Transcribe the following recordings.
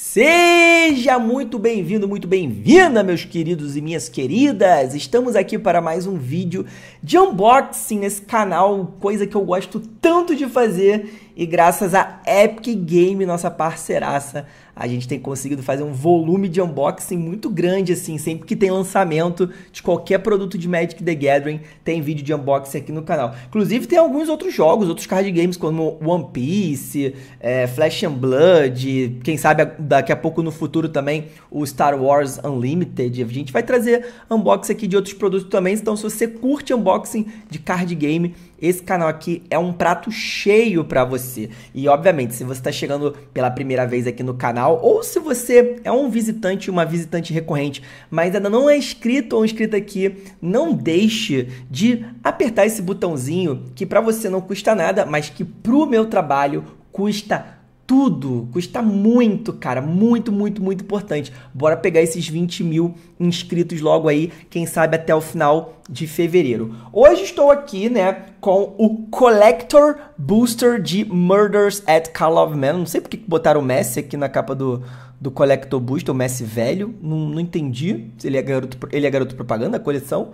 Seja muito bem-vindo, muito bem-vinda, meus queridos e minhas queridas! Estamos aqui para mais um vídeo de unboxing nesse canal, coisa que eu gosto tanto de fazer e graças a Epic Game, nossa parceiraça, a gente tem conseguido fazer um volume de unboxing muito grande, assim. Sempre que tem lançamento de qualquer produto de Magic the Gathering, tem vídeo de unboxing aqui no canal. Inclusive, tem alguns outros jogos, outros card games, como One Piece, é, Flash and Blood, quem sabe daqui a pouco no futuro também o Star Wars Unlimited. A gente vai trazer unboxing aqui de outros produtos também. Então, se você curte unboxing de card game, esse canal aqui é um prato cheio para você. E obviamente, se você está chegando pela primeira vez aqui no canal, ou se você é um visitante, uma visitante recorrente, mas ainda não é inscrito ou inscrita aqui, não deixe de apertar esse botãozinho que para você não custa nada, mas que pro meu trabalho custa tudo, custa muito, cara, muito, muito, muito importante. Bora pegar esses 20 mil inscritos logo aí, quem sabe até o final de fevereiro. Hoje estou aqui, né, com o Collector Booster de Murders at Call of Man. Não sei porque botaram o Messi aqui na capa do, do Collector Booster, o Messi velho, não, não entendi se ele é garoto, ele é garoto propaganda, coleção.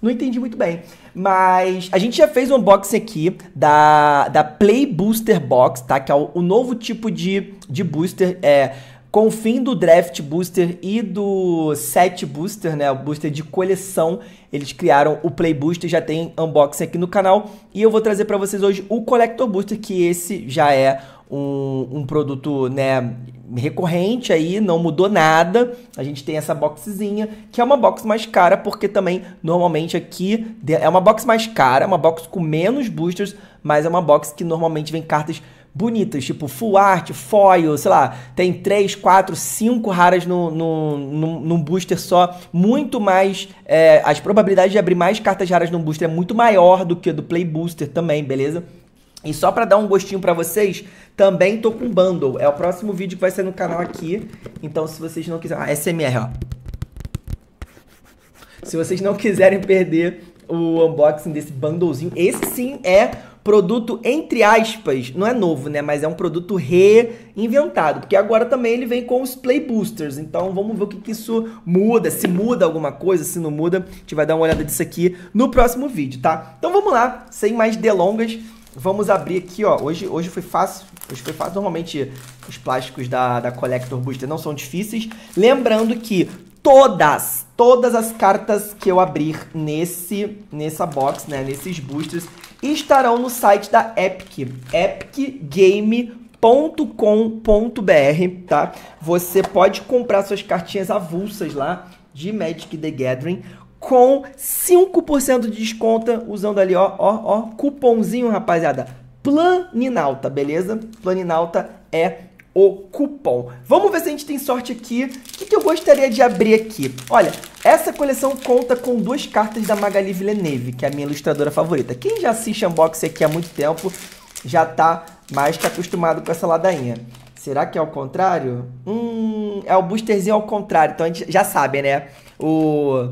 Não entendi muito bem. Mas a gente já fez um unboxing aqui da, da Play Booster Box, tá? Que é o, o novo tipo de, de booster. É, com o fim do Draft Booster e do Set Booster, né, o booster de coleção, eles criaram o Play Booster, já tem unboxing aqui no canal, e eu vou trazer para vocês hoje o Collector Booster, que esse já é um, um produto, né, recorrente aí, não mudou nada. A gente tem essa boxzinha, que é uma box mais cara, porque também normalmente aqui é uma box mais cara, uma box com menos boosters, mas é uma box que normalmente vem cartas bonitas, tipo full art, foil, sei lá, tem 3, 4, 5 raras no, no, no, num booster só, muito mais, é, as probabilidades de abrir mais cartas raras num booster é muito maior do que do play booster também, beleza? E só para dar um gostinho para vocês, também tô com bundle. É o próximo vídeo que vai ser no canal aqui. Então, se vocês não quiserem... Ah, SMR, ó. Se vocês não quiserem perder o unboxing desse bundlezinho, esse sim é produto, entre aspas, não é novo, né? Mas é um produto reinventado. Porque agora também ele vem com os Play Boosters. Então vamos ver o que, que isso muda. Se muda alguma coisa, se não muda. A gente vai dar uma olhada disso aqui no próximo vídeo, tá? Então vamos lá, sem mais delongas. Vamos abrir aqui, ó. Hoje, hoje foi fácil. Hoje foi fácil. Normalmente os plásticos da, da Collector Booster não são difíceis. Lembrando que todas, todas as cartas que eu abrir nesse, nessa box, né, nesses boosters, estarão no site da Epic, epicgame.com.br, tá? Você pode comprar suas cartinhas avulsas lá de Magic the Gathering com 5% de desconto usando ali, ó, ó, ó, cupomzinho, rapaziada. Planinalta, beleza? Planinalta é o cupom. Vamos ver se a gente tem sorte aqui. O que, que eu gostaria de abrir aqui? Olha, essa coleção conta com duas cartas da Magali Villeneuve, que é a minha ilustradora favorita. Quem já assiste unboxing aqui há muito tempo já tá mais que acostumado com essa ladainha. Será que é ao contrário? Hum, é o boosterzinho ao contrário. Então a gente já sabe, né? O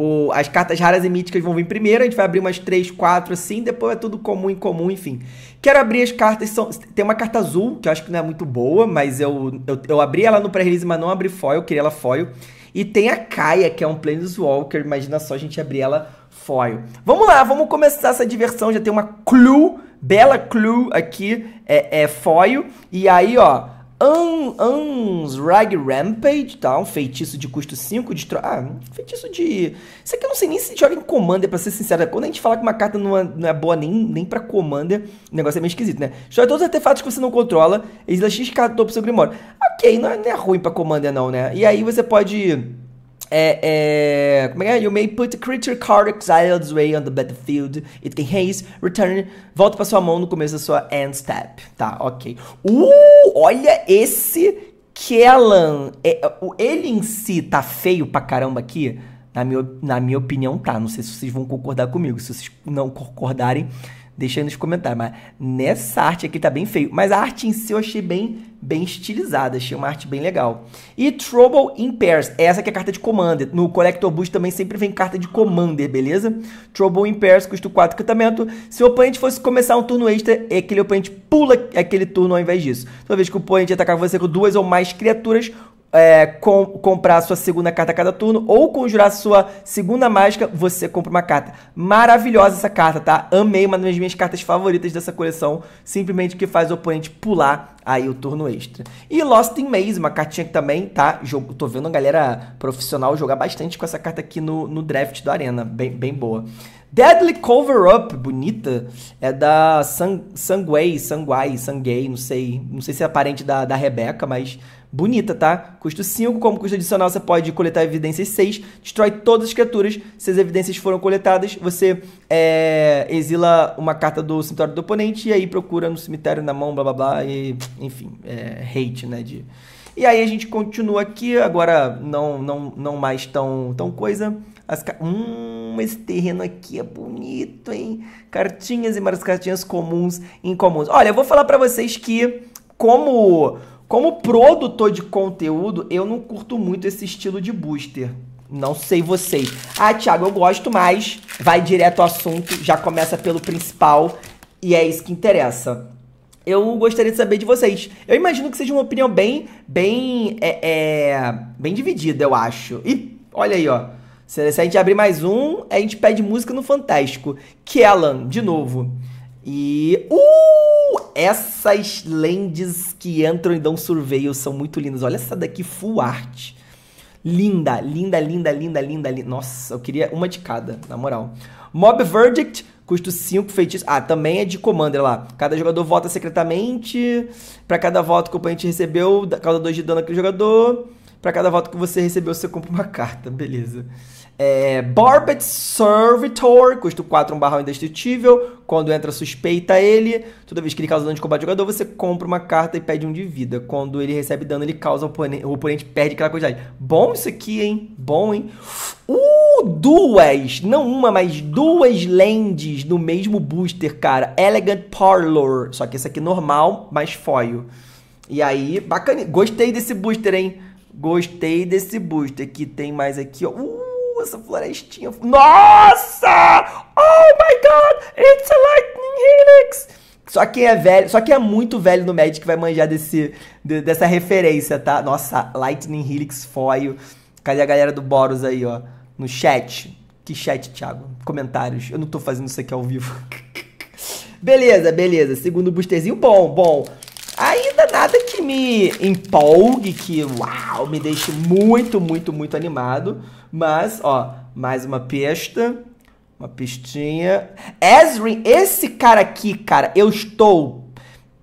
o, as cartas raras e míticas vão vir primeiro, a gente vai abrir umas 3, 4 assim, depois é tudo comum, incomum, enfim. Quero abrir as cartas, são, tem uma carta azul, que eu acho que não é muito boa, mas eu, eu, eu abri ela no pré-release, mas não abri foil, eu queria ela foil. E tem a Kaia, que é um Planeswalker, imagina só a gente abrir ela foil. Vamos lá, vamos começar essa diversão, já tem uma clue, bela clue aqui, é, é foil, e aí ó uns, rag Rampage, tá? Um feitiço de custo 5, destrói. Ah, um feitiço de. Isso aqui eu não sei nem se joga em Commander, pra ser sincero. Quando a gente fala que uma carta não é, não é boa nem, nem pra Commander, o negócio é meio esquisito, né? Joga todos os artefatos que você não controla, exila X cartas do topo do seu Grimório. Ok, não é, não é ruim pra Commander, não, né? E aí você pode é, é, como é que é? You may put a creature card exiled way on the battlefield. It can haste, return. Volta pra sua mão no começo da sua end step. Tá, ok. Uh, olha esse Kellan. É, ele em si tá feio pra caramba aqui. Na minha, na minha opinião, tá. Não sei se vocês vão concordar comigo. Se vocês não concordarem, Deixa aí nos comentários. Mas nessa arte aqui tá bem feio. Mas a arte em si eu achei bem, bem estilizada. Achei uma arte bem legal. E Trouble in Pairs. Essa que é a carta de Commander. No Collector Boost também sempre vem carta de Commander, beleza? Trouble in Pairs custa 4 encantamento. Se o oponente fosse começar um turno extra, aquele oponente pula aquele turno ao invés disso. Toda vez que o oponente atacar você com duas ou mais criaturas, é, com, comprar sua segunda carta a cada turno ou conjurar sua segunda mágica, você compra uma carta. Maravilhosa essa carta, tá? Amei, uma das minhas cartas favoritas dessa coleção, simplesmente que faz o oponente pular aí o turno extra. E Lost in Maze, uma cartinha que também tá, jogo, tô vendo a galera profissional jogar bastante com essa carta aqui no, no draft do Arena, bem, bem boa. Deadly Cover Up, bonita, é da Sang, Sangway, Sangwai, não sei, não sei se é parente da, da Rebeca, mas bonita, tá? Custo 5, como custo adicional você pode coletar evidências 6, destrói todas as criaturas, se as evidências foram coletadas, você é, exila uma carta do cemitério do oponente e aí procura no cemitério na mão, blá blá blá, e enfim, é, hate, né? De... E aí a gente continua aqui, agora não não, não mais tão, tão coisa. As ca... Hum, esse terreno aqui é bonito, hein? Cartinhas e mais cartinhas comuns e incomuns. Olha, eu vou falar para vocês que como como produtor de conteúdo, eu não curto muito esse estilo de booster. Não sei vocês. Ah, Thiago, eu gosto mais. Vai direto ao assunto, já começa pelo principal e é isso que interessa. Eu gostaria de saber de vocês. Eu imagino que seja uma opinião bem, bem, é, é, bem dividida, eu acho. E olha aí, ó. Se a gente abrir mais um, a gente pede música no Fantástico. Kellan, de novo. E. Uh! Essas lentes que entram e dão surveio são muito lindas. Olha essa daqui, full art. Linda, linda, linda, linda, linda, linda. Nossa, eu queria uma de cada, na moral. Mob Verdict, custo 5 feitiços. Ah, também é de commander lá. Cada jogador vota secretamente. Para cada voto que o oponente recebeu, causa 2 de dano aquele jogador. Para cada voto que você recebeu, você compra uma carta. Beleza. É, Barbet Servitor, custa 4, um barral indestrutível. Quando entra, suspeita ele. Toda vez que ele causa dano de combate ao jogador, você compra uma carta e pede um de vida. Quando ele recebe dano, ele causa, o oponente, o oponente perde aquela quantidade. Bom isso aqui, hein? Bom, hein? Uh, duas! Não uma, mas duas lands no mesmo booster, cara. Elegant Parlor. Só que esse aqui é normal, mas foil. E aí, bacana. Gostei desse booster, hein? Gostei desse booster. Aqui tem mais aqui, ó. Uh! essa florestinha. Nossa! Oh my god! It's a lightning helix! Só quem é velho, só quem é muito velho no Magic vai manjar desse, de, dessa referência, tá? Nossa, Lightning Helix Foil. Cadê a galera do Boros aí, ó? No chat. Que chat, Thiago? Comentários. Eu não tô fazendo isso aqui ao vivo. beleza, beleza. Segundo boosterzinho, bom, bom. Ainda nada que me empolgue, que uau, me deixe muito, muito, muito animado. Mas, ó, mais uma pista. Uma pistinha. Ezrin, esse cara aqui, cara, eu estou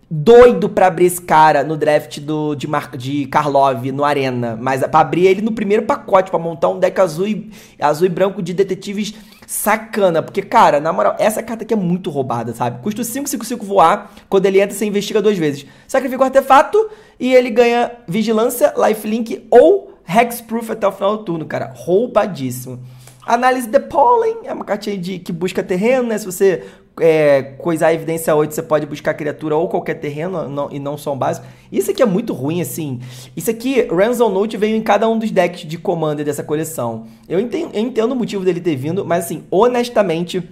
doido pra abrir esse cara no draft do, de, Mar, de Karlov, no Arena. Mas pra abrir ele no primeiro pacote, pra montar um deck azul e, azul e branco de detetives sacana. Porque, cara, na moral, essa carta aqui é muito roubada, sabe? Custa 5 voar, quando ele entra, você investiga duas vezes. Sacrifica o artefato e ele ganha vigilância, lifelink ou Hexproof até o final do turno, cara. Roubadíssimo. Análise de Pollen é uma cartinha de, que busca terreno, né? Se você é, coisar a evidência 8, você pode buscar criatura ou qualquer terreno não, e não som básico. Isso aqui é muito ruim, assim. Isso aqui, Ransom Note veio em cada um dos decks de Commander dessa coleção. Eu entendo, eu entendo o motivo dele ter vindo, mas assim, honestamente,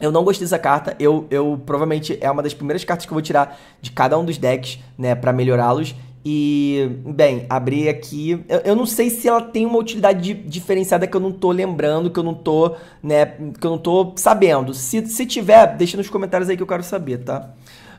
eu não gostei dessa carta, eu, eu provavelmente é uma das primeiras cartas que eu vou tirar de cada um dos decks, né, para melhorá-los. E, bem, abri aqui. Eu, eu, não sei se ela tem uma utilidade de, diferenciada que eu não tô lembrando, que eu não tô, né, que eu não tô sabendo. Se, se tiver, deixa nos comentários aí que eu quero saber, tá?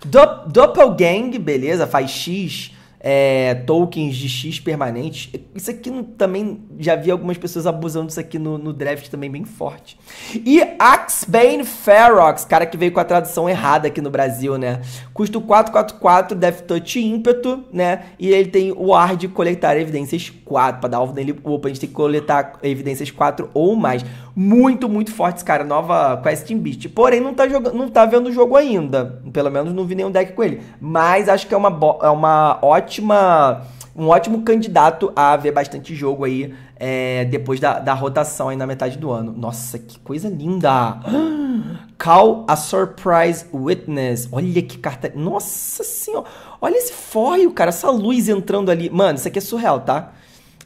Dop, doppelgang, beleza, faz X é, tokens de X permanentes. Isso aqui também já vi algumas pessoas abusando disso aqui no, no draft também bem forte. E Axbane Ferox, cara que veio com a tradução errada aqui no Brasil, né? Custo 444, Death Touch ímpeto, né? E ele tem o ar de coletar evidências 4. Para dar alvo nele, opa, a gente tem que coletar evidências 4 ou mais muito, muito fortes, cara. Nova Questing Beast. Porém, não tá, jogando, não tá vendo o jogo ainda. Pelo menos não vi nenhum deck com ele. Mas acho que é uma, é uma ótima. Um ótimo candidato a ver bastante jogo aí é, depois da, da rotação aí na metade do ano. Nossa, que coisa linda! Call a Surprise Witness. Olha que carta. Nossa senhora! Olha esse foil, cara. Essa luz entrando ali. Mano, isso aqui é surreal, tá?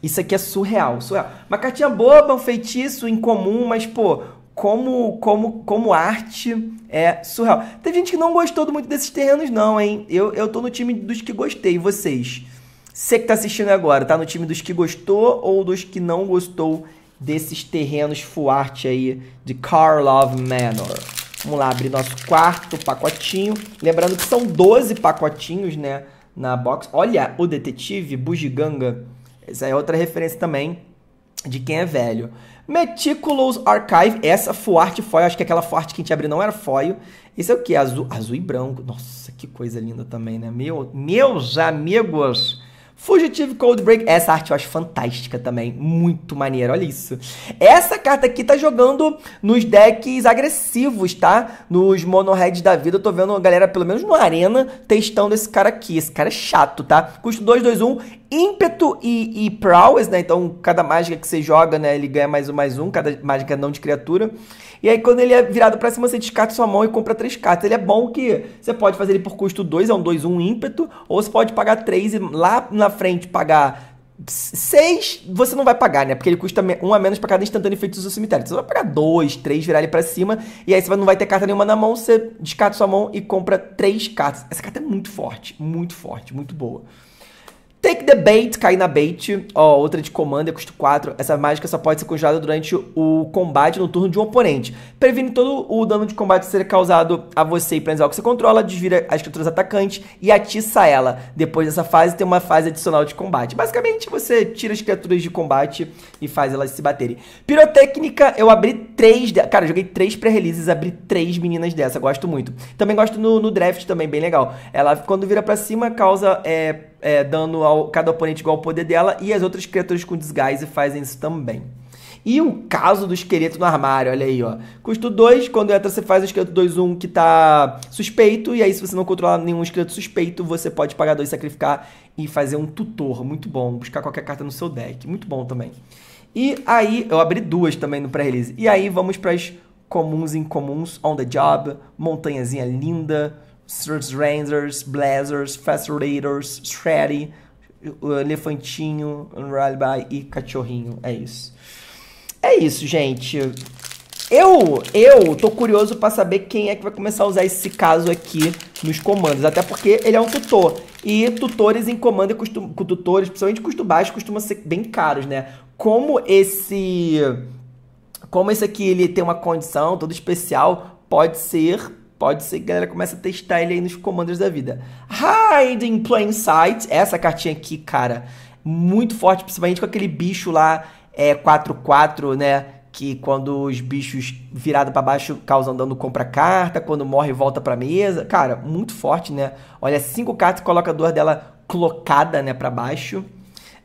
Isso aqui é surreal, surreal. Uma cartinha boba, um feitiço incomum, mas, pô, como, como, como arte é surreal. tem gente que não gostou muito desses terrenos, não, hein? Eu, eu tô no time dos que gostei, vocês. Você que tá assistindo agora, tá no time dos que gostou ou dos que não gostou desses terrenos full art aí de Karlov Manor? Vamos lá, abrir nosso quarto pacotinho. Lembrando que são 12 pacotinhos, né? Na box. Olha, o detetive Bugiganga essa é outra referência também de quem é velho. Meticulous Archive, essa fuarte foil, acho que aquela fuarte que a gente abriu não era foil. Isso é o que? Azul, azul e branco. Nossa, que coisa linda também, né? Meu, meus amigos. Fugitive Cold Break, essa arte eu acho fantástica também, muito maneira, olha isso. Essa carta aqui tá jogando nos decks agressivos, tá? Nos heads da vida, eu tô vendo a galera, pelo menos no Arena, testando esse cara aqui. Esse cara é chato, tá? Custo 2, 2, 1, ímpeto e, e prowess, né? Então, cada mágica que você joga, né? Ele ganha mais um, mais um, cada mágica não de criatura. E aí, quando ele é virado pra cima, você descarta sua mão e compra três cartas. Ele é bom que você pode fazer ele por custo 2, é um 2, 1 um ímpeto, ou você pode pagar 3 e lá na frente pagar 6, você não vai pagar, né? Porque ele custa um a menos para cada instantâneo efeitos do cemitério. Você vai pagar 2, 3, virar ele pra cima, e aí você não vai ter carta nenhuma na mão, você descarta sua mão e compra três cartas. Essa carta é muito forte, muito forte, muito boa. Take the bait, cair na bait. Ó, outra de comando, custa é custo 4. Essa mágica só pode ser conjurada durante o combate no turno de um oponente. Previne todo o dano de combate ser causado a você e para o que você controla, desvira as criaturas atacantes e atiça ela. Depois dessa fase tem uma fase adicional de combate. Basicamente, você tira as criaturas de combate e faz elas se baterem. Pirotécnica, eu abri três. De... Cara, eu joguei três pré-releases, abri três meninas dessa. Gosto muito. Também gosto no, no draft também, bem legal. Ela, quando vira para cima, causa é, é, dano ao cada oponente igual ao poder dela, e as outras criaturas com disguise fazem isso também. E o caso do esqueleto no armário, olha aí, ó. Custo 2, quando entra você faz o esqueleto 2, 1 um, que tá suspeito, e aí se você não controlar nenhum esqueleto suspeito, você pode pagar 2, sacrificar e fazer um tutor, muito bom. Buscar qualquer carta no seu deck, muito bom também. E aí, eu abri duas também no pré-release. E aí vamos para as comuns e incomuns, On The Job, Montanhazinha Linda, Search Rangers, Blazers, Fast Raiders, Shreddy, elefantinho, rally e cachorrinho. É isso. É isso, gente. Eu, eu tô curioso para saber quem é que vai começar a usar esse caso aqui nos comandos, até porque ele é um tutor. E tutores em comando e custom, tutores, principalmente custo baixo, costumam ser bem caros, né? Como esse como esse aqui ele tem uma condição todo especial, pode ser Pode ser que a galera comece a testar ele aí nos comandos da vida. Hide in Plain Sight. Essa cartinha aqui, cara, muito forte, principalmente com aquele bicho lá, é 4-4, né? Que quando os bichos virado para baixo causam dano, compra carta. Quando morre, volta pra mesa. Cara, muito forte, né? Olha, cinco cartas, coloca duas dela clocada, né, para baixo.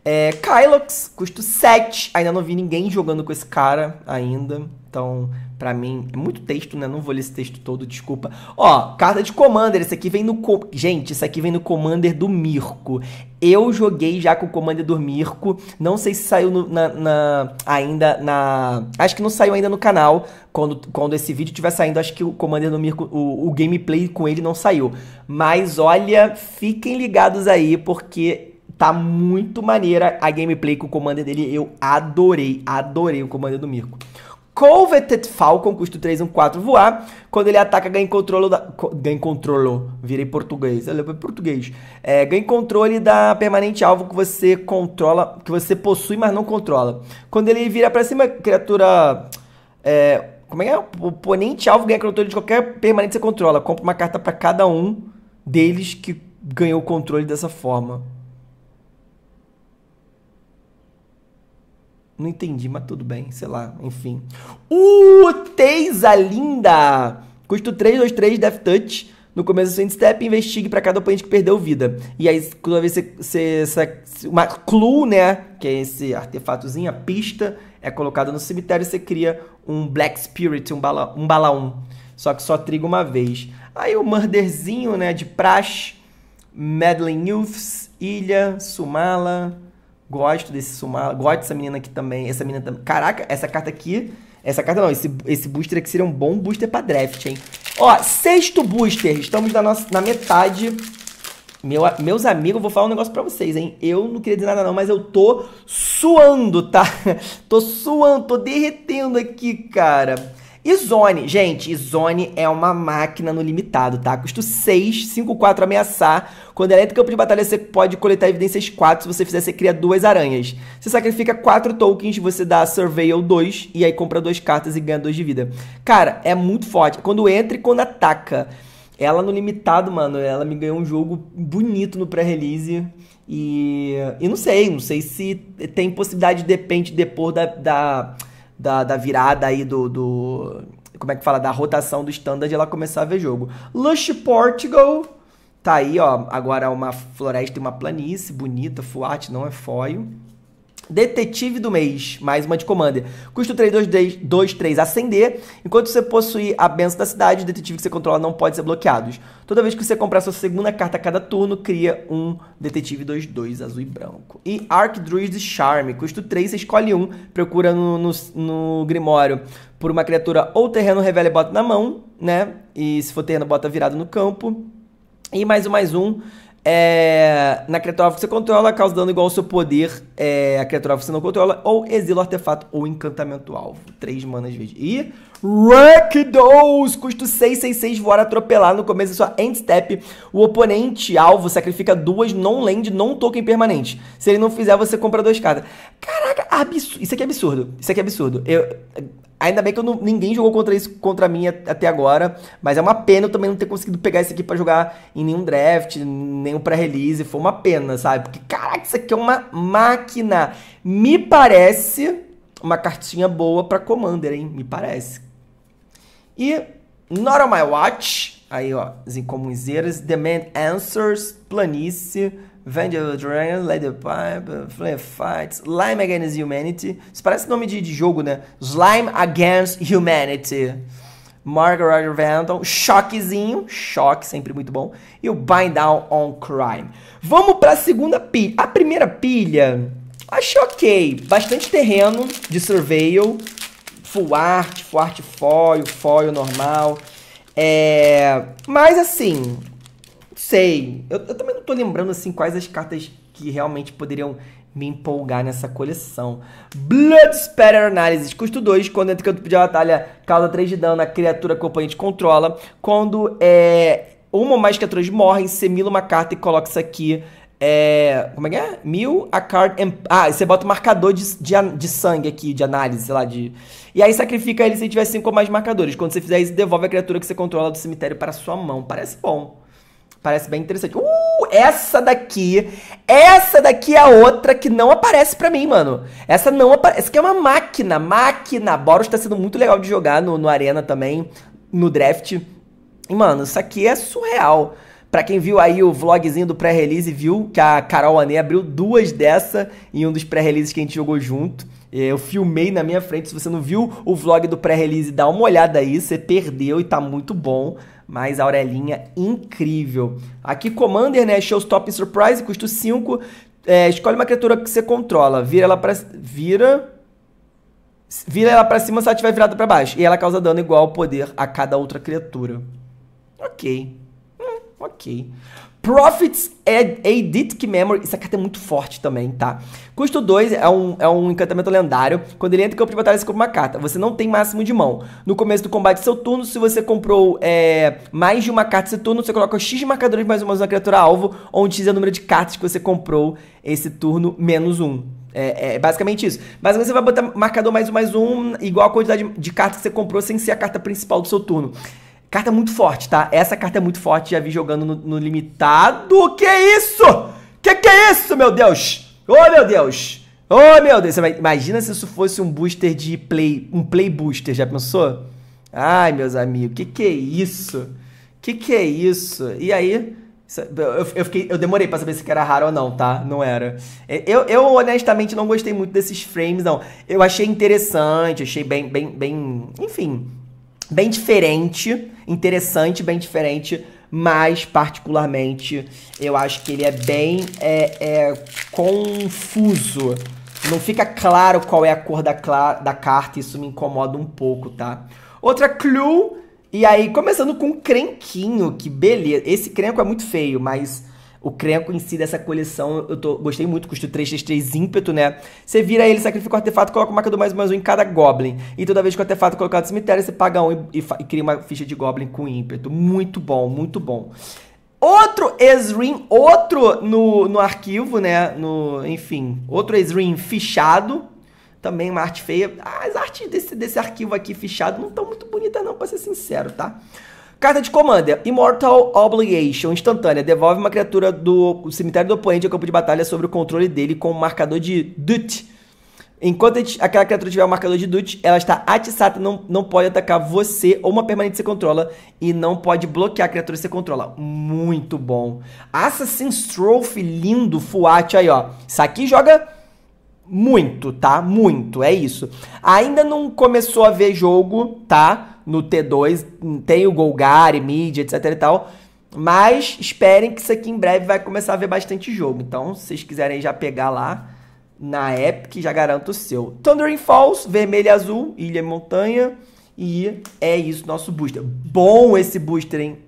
É, Kylox, custo 7. Ainda não vi ninguém jogando com esse cara ainda. Então, pra mim, é muito texto, né? Não vou ler esse texto todo, desculpa. Ó, carta de Commander. Esse aqui vem no. Co Gente, isso aqui vem no Commander do Mirko. Eu joguei já com o Commander do Mirko. Não sei se saiu no, na, na, ainda na. Acho que não saiu ainda no canal. Quando, quando esse vídeo estiver saindo, acho que o Commander do Mirko, o, o gameplay com ele não saiu. Mas olha, fiquem ligados aí, porque Tá muito maneira a gameplay com o comando dele. Eu adorei, adorei o comando do Mirko. Coveted Falcon, custo 3, 1, 4, voar. Quando ele ataca, ganha controle da... Ganha controle, virei português. Eu lembro português. É, ganha controle da permanente alvo que você controla, que você possui, mas não controla. Quando ele vira pra cima, criatura... É, como é que é? O oponente alvo ganha controle de qualquer permanente que você controla. Compra uma carta para cada um deles que ganhou o controle dessa forma. Não entendi, mas tudo bem, sei lá, enfim. Uh, Teisa linda! Custo 3, Death Touch. No começo do Sand Step, investigue para cada oponente que perdeu vida. E aí, quando vez você, você, você, uma clue, né? Que é esse artefatozinho, a pista, é colocada no cemitério você cria um Black Spirit, um, bala, um Só que só triga uma vez. Aí o Murderzinho, né? De praxe, Madeline Youths, Ilha, Sumala. Gosto desse sumar gosto dessa menina aqui também. Essa menina também. Caraca, essa carta aqui. Essa carta não, esse, esse booster aqui seria um bom booster pra draft, hein? Ó, sexto booster. Estamos na, nossa, na metade. Meu, meus amigos, vou falar um negócio pra vocês, hein? Eu não queria dizer nada não, mas eu tô suando, tá? tô suando, tô derretendo aqui, cara. E Zone, gente, Zone é uma máquina no limitado, tá? Custo 6, 5, 4 ameaçar. Quando é ela entra em campo de batalha, você pode coletar evidências 4. Se você fizer, você cria duas aranhas. Você sacrifica 4 tokens, você dá Surveil 2 e aí compra duas cartas e ganha 2 de vida. Cara, é muito forte. Quando entra e quando ataca. Ela no limitado, mano, ela me ganhou um jogo bonito no pré-release. E, e não sei, não sei se tem possibilidade, de repente, depor da, da da, da virada aí do, do. Como é que fala? Da rotação do standard ela começar a ver jogo. Lush Portugal. Tá aí, ó. Agora é uma floresta e uma planície bonita, fuate, não é foio. Detetive do mês, mais uma de Commander. Custo 3, 2, 10, 2 3, acender. Enquanto você possuir a benção da cidade, o detetive que você controla não pode ser bloqueado. Toda vez que você comprar sua segunda carta a cada turno, cria um Detetive 2, 2, azul e branco. E Arc Druid Charme, custo 3, você escolhe um, procura no, no, no Grimório por uma criatura ou terreno, revela e bota na mão, né? E se for terreno, bota virado no campo. E mais um, mais um, é, na criatura que você controla, causa dano igual ao seu poder. É, a criatura que você não controla, ou exila o artefato ou encantamento alvo. Três manas vezes. E Rakdos, custo 666, voar atropelar no começo da sua end step. O oponente alvo sacrifica duas non-land, non-token permanente. Se ele não fizer, você compra duas cartas. Caraca, absurdo. Isso aqui é absurdo. Isso aqui é absurdo. Eu, ainda bem que não, ninguém jogou contra isso contra mim até agora, mas é uma pena eu também não ter conseguido pegar isso aqui para jogar em nenhum draft, nenhum pré-release. Foi uma pena, sabe? Porque, caraca, isso aqui é uma máquina. Me parece uma cartinha boa para Commander, hein? Me parece. E Not on My Watch, aí ó, como zeras, Demand Answers, Planície, the Dragon, Lady Pipe, Flame Fights, Slime Against Humanity. Isso parece nome de, de jogo, né? Slime Against Humanity. Margaret Vandal, Choquezinho, Choque, sempre muito bom, e o Bind Down on Crime. Vamos para a segunda pilha. A primeira pilha, achei ok, bastante terreno de Surveil, full art, full art foil, foil normal. É, mas assim, sei. Eu, eu, também não tô lembrando assim quais as cartas que realmente poderiam me empolgar nessa coleção. Blood Spatter Analysis, custo 2, quando entra em campo de batalha, causa 3 de dano, a criatura oponente controla. Quando é, uma ou mais criaturas morrem, semila uma carta e coloca isso aqui é, como é que é? Mil, a card. ah, você bota o marcador de, de, de, sangue aqui, de análise, sei lá, de. E aí sacrifica ele se tiver cinco ou mais marcadores. Quando você fizer isso, devolve a criatura que você controla do cemitério para sua mão. Parece bom. Parece bem interessante. Uh, essa daqui. Essa daqui é a outra que não aparece pra mim, mano. Essa não aparece. Essa aqui é uma máquina. Máquina. Boros tá sendo muito legal de jogar no, no Arena também. No draft. E, mano, isso aqui é surreal. Para quem viu aí o vlogzinho do pré-release, viu que a Carol Anê abriu duas dessa em um dos pré-releases que a gente jogou junto. É, eu filmei na minha frente. Se você não viu o vlog do pré-release, dá uma olhada aí. Você perdeu e tá muito bom. Mas a Aurelinha, incrível. Aqui, Commander, né? Showstop Surprise, custo 5. É, escolhe uma criatura que você controla. Vira ela pra. Vira. Vira ela pra cima se ela tiver virada para baixo. E ela causa dano igual ao poder a cada outra criatura. Ok. Ok. Profits Edithic Memory. Essa carta é muito forte também, tá? Custo 2 é um, é um encantamento lendário. Quando ele entra em campo de batalha, você compra uma carta. Você não tem máximo de mão. No começo do combate do seu turno, se você comprou é, mais de uma carta esse turno, você coloca X de marcadores mais uma na criatura alvo, onde X é o número de cartas que você comprou esse turno, menos um. É, é, basicamente isso. Basicamente você vai botar marcador mais um, mais um, igual a quantidade de cartas que você comprou sem ser a carta principal do seu turno. Carta muito forte, tá? Essa carta é muito forte, já vi jogando no, no limitado. Que isso? Que que é isso, meu Deus? Oh, meu Deus! Oh, meu Deus! imagina se isso fosse um booster de play, um play booster, já pensou? Ai, meus amigos, que que é isso? Que que é isso? E aí, eu, eu, fiquei, eu demorei pra saber se era raro ou não, tá? Não era. É, eu, eu honestamente não gostei muito desses frames, não. Eu achei interessante, achei bem, bem, bem. Enfim, bem diferente, interessante, bem diferente, mas particularmente eu acho que ele é bem é, é, confuso. Não fica claro qual é a cor da, da carta, isso me incomoda um pouco, tá? Outra clue, e aí começando com um crenquinho, que beleza. Esse crenco é muito feio, mas o Krenko em si dessa coleção, eu tô, gostei muito, custa 333 ímpeto, né? Você vira ele, sacrifica o artefato, coloca o marcador do mais mais um em cada Goblin. E toda vez que o artefato é colocado no cemitério, você paga um e, e, e cria uma ficha de Goblin com ímpeto. Muito bom, muito bom. Outro Ezrin, outro no, no arquivo, né? No, enfim, outro Ezrin fichado. Também uma arte feia. As artes desse, desse arquivo aqui fichado não estão muito bonitas, não, pra ser sincero, tá? Carta de Commander. Immortal Obligation. Instantânea. Devolve uma criatura do cemitério do oponente ao campo de batalha sobre o controle dele com o marcador de Dut. Enquanto aquela criatura tiver o marcador de Dut, ela está atiçada, não, não pode atacar você ou uma permanente que você controla e não pode bloquear a criatura que você controla. Muito bom. Assassin's Trophy, lindo, fuate aí, ó. Isso aqui joga muito, tá? Muito, é isso. Ainda não começou a ver jogo, tá? no T2, tem o Golgari, mídia, etc e tal. Mas esperem que isso aqui em breve vai começar a ver bastante jogo. Então, se vocês quiserem já pegar lá na Epic, já garanto o seu. Thundering Falls, vermelho e azul, ilha e montanha. E é isso, nosso booster. Bom esse booster, hein?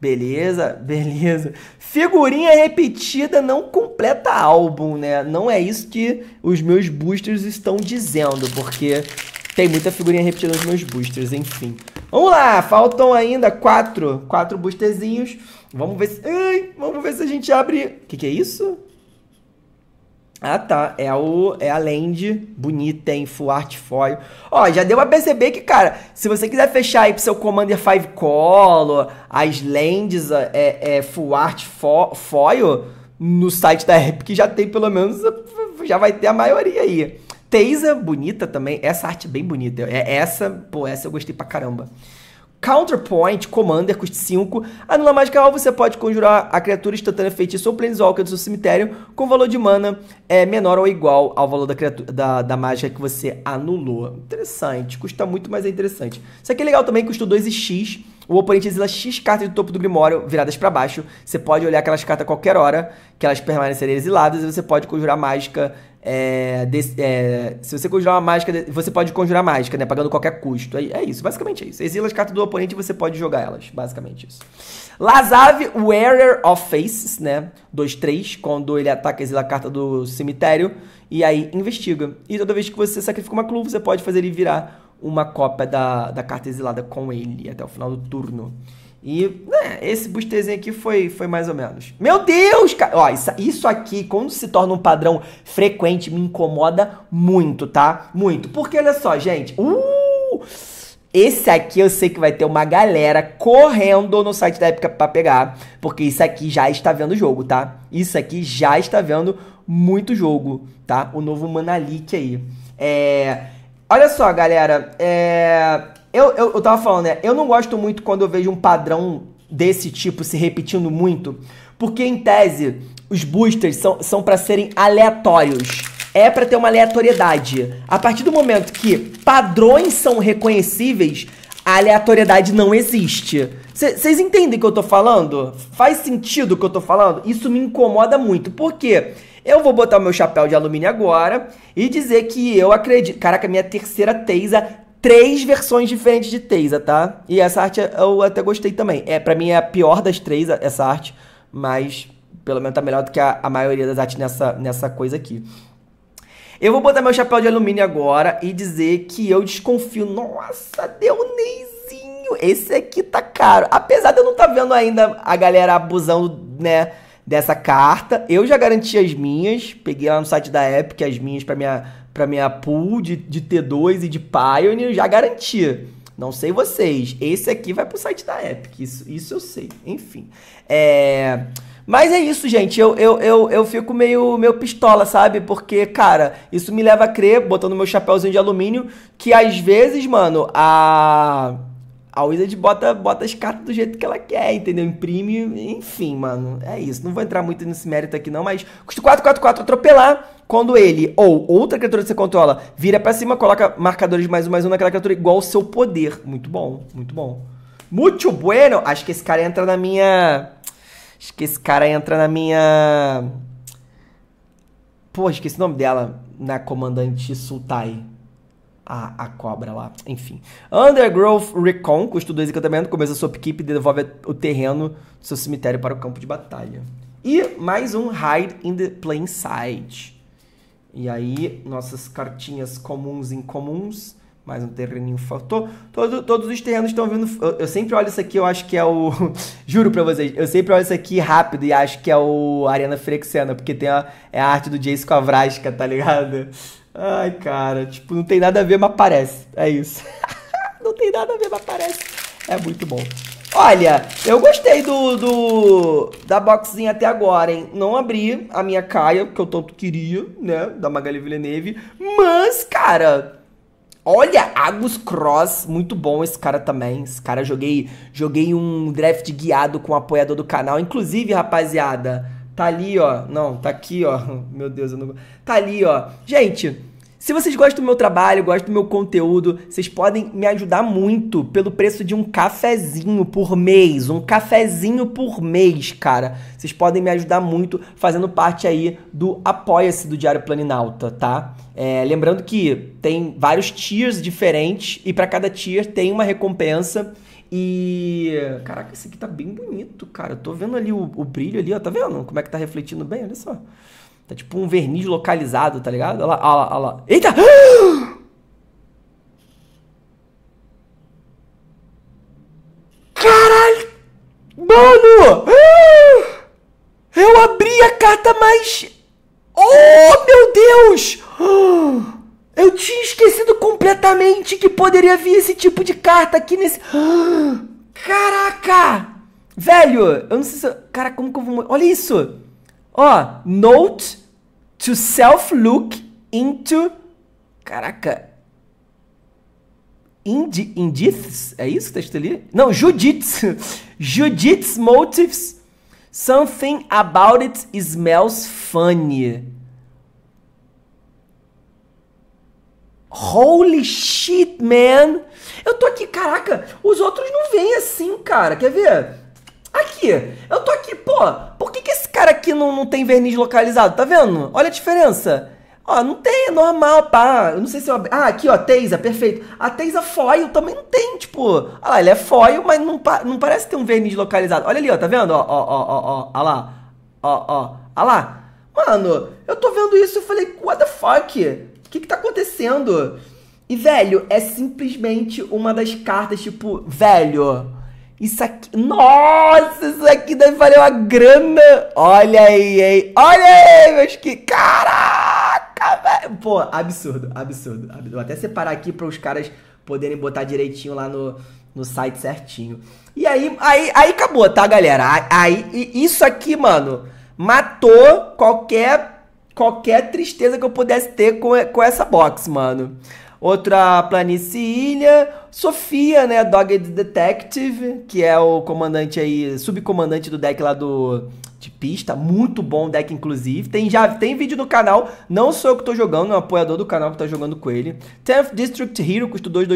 Beleza, beleza. Figurinha repetida não completa álbum, né? Não é isso que os meus boosters estão dizendo, porque tem muita figurinha repetida nos meus boosters, enfim. Vamos lá, faltam ainda quatro, quatro boosterzinhos. Vamos ver se... Ai, vamos ver se a gente abre... O que, que é isso? Ah, tá. É, o, é a land bonita, hein? Full art foil. Ó, já deu pra perceber que, cara, se você quiser fechar aí pro seu Commander 5 Color, as lands é, é, é full art fo, foil, no site da Epic já tem pelo menos, já vai ter a maioria aí. Teisa, bonita também. Essa arte é bem bonita. É essa, pô, essa eu gostei pra caramba. Counterpoint, Commander, custa 5. Anula Mágica Alvo, você pode conjurar a criatura instantânea feitiço ou Planeswalker do seu cemitério com valor de mana é, menor ou igual ao valor da, criatura, da, da mágica que você anulou. Interessante, custa muito, mas é interessante. Isso aqui é legal também, custa 2x. O oponente exila X cartas do topo do Grimório viradas para baixo. Você pode olhar aquelas cartas a qualquer hora, que elas permanecerem exiladas, e você pode conjurar mágica é, de, é, se você conjurar uma mágica, você pode conjurar mágica, né? Pagando qualquer custo. É, é isso, basicamente é isso. Exila as cartas do oponente e você pode jogar elas. Basicamente isso. Lazave, Wearer of Faces, né? 2-3. Quando ele ataca, exila a carta do cemitério. E aí investiga. E toda vez que você sacrifica uma clube, você pode fazer ele virar uma cópia da, da carta exilada com ele até o final do turno. E né, esse boosterzinho aqui foi, foi mais ou menos. Meu Deus, cara! Ó, isso, isso aqui, quando se torna um padrão frequente, me incomoda muito, tá? Muito. Porque olha só, gente. Uh! Esse aqui eu sei que vai ter uma galera correndo no site da época para pegar, porque isso aqui já está vendo jogo, tá? Isso aqui já está vendo muito jogo, tá? O novo Manalik aí. É... Olha só, galera, é eu, eu, eu tava falando, né? Eu não gosto muito quando eu vejo um padrão desse tipo se repetindo muito, porque em tese os boosters são, são para serem aleatórios. É para ter uma aleatoriedade. A partir do momento que padrões são reconhecíveis, a aleatoriedade não existe. Vocês entendem o que eu tô falando? Faz sentido o que eu tô falando? Isso me incomoda muito. Por quê? Eu vou botar meu chapéu de alumínio agora e dizer que eu acredito. Caraca, minha terceira teisa três versões diferentes de Teisa, tá? E essa arte é, eu até gostei também. É, para mim é a pior das três, essa arte, mas pelo menos tá melhor do que a, a maioria das artes nessa, nessa coisa aqui. Eu vou botar meu chapéu de alumínio agora e dizer que eu desconfio. Nossa, deu neizinho. esse aqui tá caro. Apesar de eu não estar tá vendo ainda a galera abusando, né, dessa carta. Eu já garanti as minhas, peguei lá no site da Epic as minhas para minha para minha pool de, de T2 e de Pioneer já garantia. Não sei vocês. Esse aqui vai pro site da Epic. Isso, isso eu sei. Enfim. É... Mas é isso, gente. Eu, eu, eu, eu fico meio, meio pistola, sabe? Porque, cara, isso me leva a crer, botando meu chapéuzinho de alumínio, que às vezes, mano, a a Wizard bota, bota as cartas do jeito que ela quer, entendeu? Imprime, enfim, mano. É isso. Não vou entrar muito nesse mérito aqui, não, mas custa 444 atropelar. Quando ele ou outra criatura que você controla vira para cima, coloca marcadores mais um mais um naquela criatura igual ao seu poder. Muito bom, muito bom. Muito bueno! Acho que esse cara entra na minha. Acho que esse cara entra na minha. Pô, esqueci o nome dela. Na comandante Sultai a, a cobra lá, enfim. Undergrowth Recon custa 2 encantamento, começa a sua equipe e devolve o terreno do seu cemitério para o campo de batalha. E mais um Hide in the Plain Sight. E aí, nossas cartinhas comuns incomuns mais um terreninho faltou. Todo, todos os terrenos estão vindo. Eu, eu, sempre olho isso aqui, eu acho que é o. Juro pra vocês, eu sempre olho isso aqui rápido e acho que é o Arena Frexena, porque tem a, é a arte do Jace com a Vrasca, tá ligado? Ai, cara, tipo, não tem nada a ver, mas parece. É isso. não tem nada a ver, mas parece. É muito bom. Olha, eu gostei do, do da boxinha até agora, hein? Não abri a minha caia, que eu tanto queria, né? Da Magali Villeneuve. Mas, cara, Olha, Agus Cross, muito bom esse cara também. Esse cara joguei, joguei um draft guiado com um apoiador do canal. Inclusive, rapaziada, tá ali, ó. Não, tá aqui, ó. Meu Deus, eu não. Tá ali, ó. Gente, se vocês gostam do meu trabalho, gostam do meu conteúdo, vocês podem me ajudar muito pelo preço de um cafezinho por mês. Um cafezinho por mês, cara. Vocês podem me ajudar muito fazendo parte aí do Apoia-se do Diário Planinalta, tá? É, lembrando que tem vários tiers diferentes e para cada tier tem uma recompensa. E. Caraca, esse aqui tá bem bonito, cara. Eu tô vendo ali o, o brilho ali, ó. Tá vendo? Como é que tá refletindo bem? Olha só. Tá tipo um verniz localizado, tá ligado? Olha lá, olha lá, olha lá. Eita! Caralho! Mano! Eu abri a carta mais... Oh, meu Deus! Eu tinha esquecido completamente que poderia vir esse tipo de carta aqui nesse... Caraca! Velho, eu não sei se... Cara, como que eu vou... Olha isso! Ó, note to self-look into. Caraca. Indi, indícios? É isso que está ali? Não, Judith's. Judith's motives. Something about it smells funny. Holy shit, man! Eu tô aqui, caraca, os outros não vêm assim, cara. Quer ver? Aqui, eu tô aqui, pô, Cara, que não, não tem verniz localizado, tá vendo? Olha a diferença. Ó, não tem, é normal, pá. Eu não sei se é eu... Ah, aqui, ó, Teisa, perfeito. A Teisa foil também não tem, tipo... Olha lá, ele é foil, mas não, pa... não parece ter um verniz localizado. Olha ali, ó, tá vendo? Ó, ó, ó, ó, ó, ó lá. Ó, ó, ó lá. Mano, eu tô vendo isso e falei, what the fuck? O que que tá acontecendo? E, velho, é simplesmente uma das cartas, tipo, velho... Isso aqui. Nossa, isso aqui deve valer uma grana! Olha aí, hein? Olha aí, meus que. Caraca, velho! Pô, absurdo, absurdo, absurdo. Vou até separar aqui para os caras poderem botar direitinho lá no, no site certinho. E aí, aí, aí acabou, tá, galera? Aí, isso aqui, mano, matou qualquer, qualquer tristeza que eu pudesse ter com, com essa box, mano. Outra planície ilha Sofia, né, Dogged Detective, que é o comandante aí, subcomandante do deck lá do de pista, muito bom deck inclusive. Tem já tem vídeo no canal, não sou eu que tô jogando, é um apoiador do canal que tá jogando com ele. Tenth District Hero, custo 3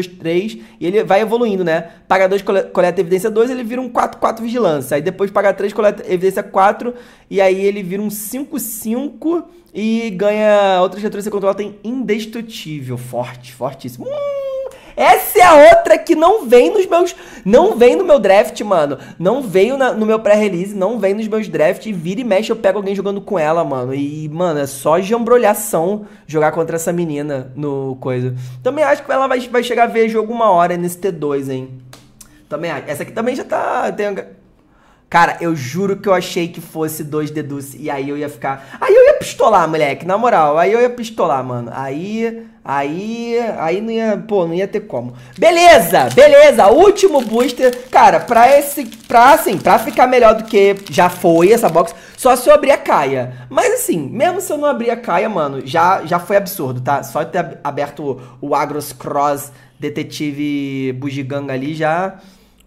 e ele vai evoluindo, né? Paga 2 coleta evidência 2, ele vira um 4 4 vigilância. Aí depois paga 3 coleta evidência 4 e aí ele vira um 5 5 e ganha outras criaturas que você controla tem indestrutível, forte, fortíssimo. Hum! Essa é outra que não vem nos meus. Não vem no meu draft, mano. Não veio na, no meu pré-release, não vem nos meus drafts. E vira e mexe, eu pego alguém jogando com ela, mano. E, mano, é só jambrolhação jogar contra essa menina no coisa. Também acho que ela vai, vai chegar a ver jogo uma hora nesse T2, hein? Também acho. Essa aqui também já tá. Tem... Cara, eu juro que eu achei que fosse 2 deduce. E aí eu ia ficar. Aí eu pistolar, moleque, na moral. Aí eu ia pistolar, mano. Aí, aí, aí não ia, pô, não ia ter como. Beleza, beleza. Último booster. Cara, pra esse, pra assim, pra ficar melhor do que já foi essa box, só se eu abrir a caia. Mas assim, mesmo se eu não abrir a caia, mano, já, já foi absurdo, tá? Só ter aberto o, o Agros Cross Detetive Bugiganga ali já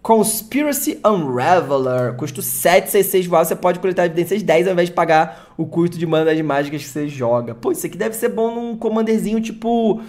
Conspiracy Unraveler, custo 766 voal, você pode coletar evidências 10 ao invés de pagar o custo de mana de mágicas que você joga. Pô, isso aqui deve ser bom num commanderzinho tipo.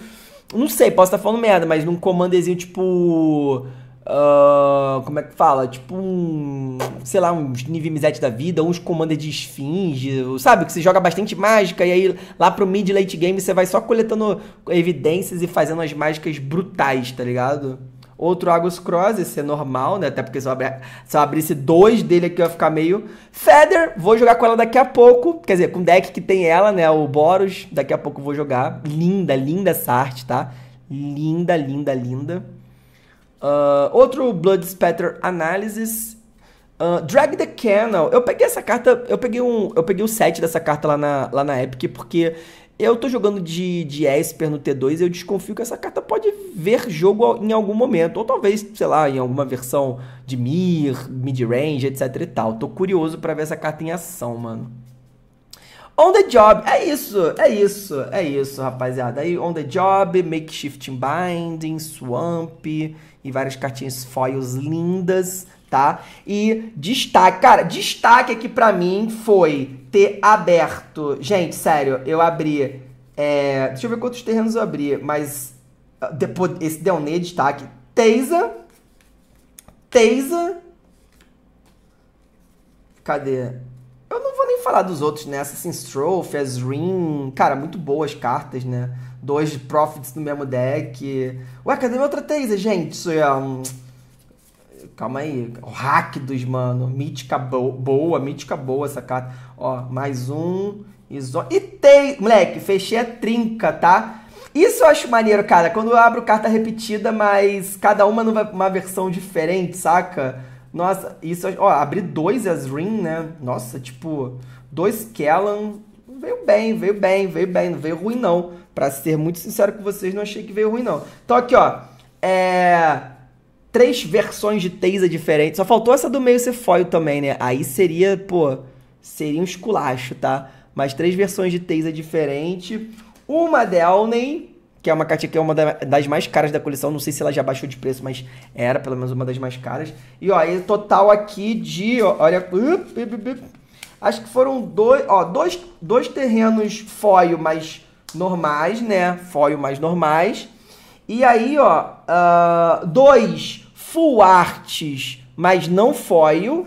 Não sei, posso estar falando merda, mas num commanderzinho tipo. Uh, como é que fala? Tipo um. Sei lá, uns Nivimizete da vida, uns Commander de Esfinge, sabe? Que você joga bastante mágica e aí lá pro mid late game você vai só coletando evidências e fazendo as mágicas brutais, tá ligado? Outro Agus Cross, esse é normal, né? Até porque se eu, abrir, se eu abrisse dois dele aqui, eu ia ficar meio. Feather, vou jogar com ela daqui a pouco. Quer dizer, com o deck que tem ela, né? O Boros, daqui a pouco eu vou jogar. Linda, linda essa arte, tá? Linda, linda, linda. Uh, outro Blood Spatter Analysis. Uh, Drag the Canal. Eu peguei essa carta. Eu peguei um. Eu peguei o set dessa carta lá na, lá na Epic, porque eu tô jogando de, de Esper no T2 eu desconfio que essa carta pode ver jogo em algum momento. Ou talvez, sei lá, em alguma versão de Mir, Midrange, etc e tal. Tô curioso para ver essa carta em ação, mano. On the job, é isso, é isso, é isso, rapaziada. Aí, on the job, makeshift binding, swamp e várias cartinhas foils lindas, tá? E destaque, cara, destaque aqui para mim foi ter aberto. Gente, sério, eu abri. É, deixa eu ver quantos terrenos eu abri, mas ah, depois, esse deu um destaque. Tá Teisa. Teisa. Cadê? Eu não vou nem falar dos outros, né? Assassin's Trophy, Ring. Cara, muito boas cartas, né? Dois Profits no mesmo deck. Ué, cadê minha outra Teisa, gente? Isso é um calma aí. O dos mano. Mítica bo boa, mítica boa essa carta. Ó, mais um. Iso... E tem. Moleque, fechei a trinca, tá? Isso eu acho maneiro, cara. Quando eu abro carta repetida, mas cada uma numa uma versão diferente, saca? Nossa, isso. Ó, abri dois ring né? Nossa, tipo, dois Kellan. Veio bem, veio bem, veio bem. Não veio ruim, não. Pra ser muito sincero com vocês, não achei que veio ruim, não. Então aqui, ó. É três versões de Taser diferentes. Só faltou essa do meio ser foil também, né? Aí seria, pô, seria um esculacho, tá? Mas três versões de Taser diferente. Uma Delnen, que é uma catinha que é uma das mais caras da coleção. Não sei se ela já baixou de preço, mas era pelo menos uma das mais caras. E ó, e total aqui de, ó, olha, acho que foram dois, ó, dois, dois terrenos foil mais normais, né? Foil mais normais. E aí, ó, uh, dois full arts, mas não foil,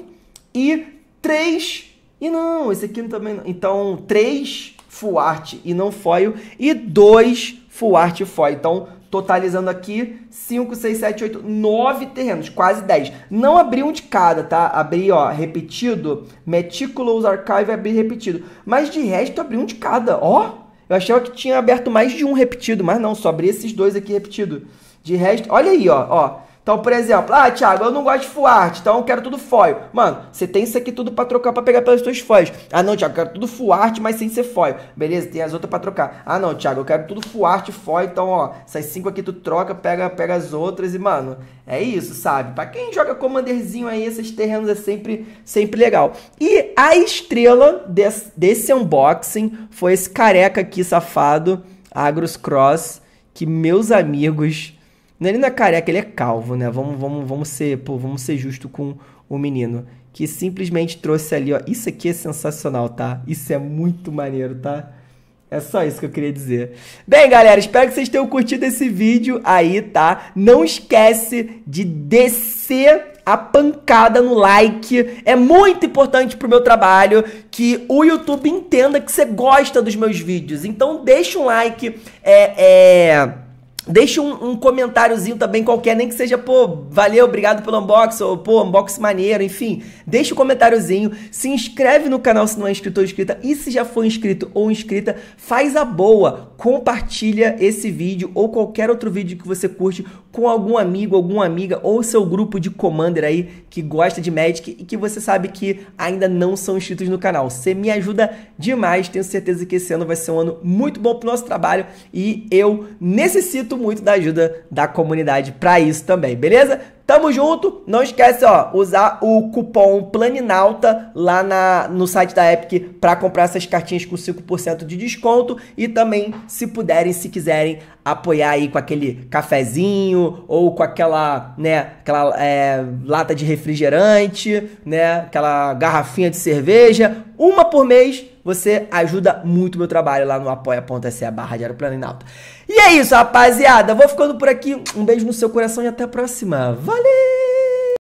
e três. E não, esse aqui também não. Então, três full art e não foil, e dois full art e foil. Então, totalizando aqui 5, 6, 7, 8, 9 terrenos, quase 10. Não abri um de cada, tá? Abri, ó, repetido, Meticulous Archive abri repetido. Mas de resto abri um de cada, ó. Eu achava que tinha aberto mais de um repetido, mas não, só abri esses dois aqui repetido. De resto, olha aí, ó, ó. Então, por exemplo, ah, Thiago, eu não gosto de full art, então eu quero tudo foil. Mano, você tem isso aqui tudo pra trocar pra pegar pelas suas foils. Ah, não, Thiago, eu quero tudo full art, mas sem ser foil. Beleza, tem as outras pra trocar. Ah, não, Thiago, eu quero tudo full art, foil, então, ó, essas cinco aqui tu troca, pega, pega as outras e, mano, é isso, sabe? Pra quem joga Commanderzinho aí, esses terrenos é sempre, sempre legal. E a estrela desse, desse unboxing foi esse careca aqui, safado, Agros Cross, que meus amigos ele não é careca, ele é calvo, né? Vamos, vamos, vamos ser, pô, vamos ser justo com o menino. Que simplesmente trouxe ali, ó. Isso aqui é sensacional, tá? Isso é muito maneiro, tá? É só isso que eu queria dizer. Bem, galera, espero que vocês tenham curtido esse vídeo aí, tá? Não esquece de descer a pancada no like. É muito importante pro meu trabalho que o YouTube entenda que você gosta dos meus vídeos. Então deixa um like, é... é Deixa um, um, comentáriozinho também qualquer, nem que seja, pô, valeu, obrigado pelo unboxing, ou pô, unboxing maneiro, enfim. Deixa um comentáriozinho, se inscreve no canal se não é inscrito ou inscrita, e se já foi inscrito ou inscrita, faz a boa, compartilha esse vídeo ou qualquer outro vídeo que você curte com algum amigo, alguma amiga, ou seu grupo de Commander aí que gosta de Magic e que você sabe que ainda não são inscritos no canal. Você me ajuda demais, tenho certeza que esse ano vai ser um ano muito bom pro nosso trabalho e eu necessito sinto muito da ajuda da comunidade para isso também, beleza? Tamo junto, não esquece, ó, usar o cupom Planinalta lá na, no site da Epic para comprar essas cartinhas com 5% de desconto e também, se puderem, se quiserem, apoiar aí com aquele cafezinho ou com aquela, né, aquela é, lata de refrigerante, né, aquela garrafinha de cerveja, uma por mês, você ajuda muito o meu trabalho lá no apoia.se barra Diário Planinalta. E é isso, rapaziada. Vou ficando por aqui. Um beijo no seu coração e até a próxima. Valeu!